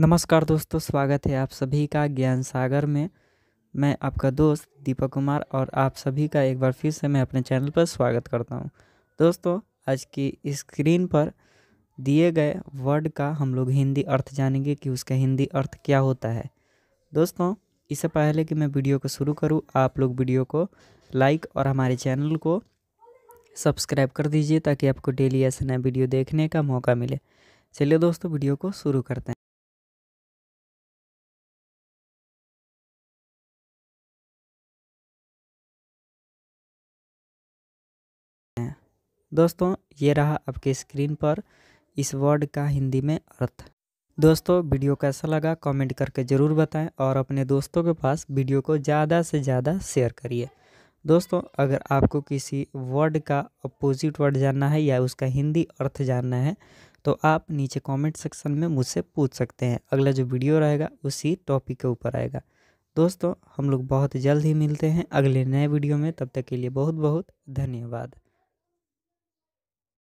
नमस्कार दोस्तों स्वागत है आप सभी का ज्ञान सागर में मैं आपका दोस्त दीपक कुमार और आप सभी का एक बार फिर से मैं अपने चैनल पर स्वागत करता हूं दोस्तों आज की स्क्रीन पर दिए गए वर्ड का हम लोग हिंदी अर्थ जानेंगे कि उसका हिंदी अर्थ क्या होता है दोस्तों इससे पहले कि मैं वीडियो को शुरू करूँ आप लोग वीडियो को लाइक और हमारे चैनल को सब्सक्राइब कर दीजिए ताकि आपको डेली ऐसे नए वीडियो देखने का मौका मिले चलिए दोस्तों वीडियो को शुरू करते हैं दोस्तों ये रहा आपके स्क्रीन पर इस वर्ड का हिंदी में अर्थ दोस्तों वीडियो कैसा लगा कमेंट करके ज़रूर बताएं और अपने दोस्तों के पास वीडियो को ज़्यादा से ज़्यादा शेयर करिए दोस्तों अगर आपको किसी वर्ड का अपोजिट वर्ड जानना है या उसका हिंदी अर्थ जानना है तो आप नीचे कमेंट सेक्शन में मुझसे पूछ सकते हैं अगला जो वीडियो रहेगा उसी टॉपिक के ऊपर आएगा दोस्तों हम लोग बहुत जल्द ही मिलते हैं अगले नए वीडियो में तब तक के लिए बहुत बहुत धन्यवाद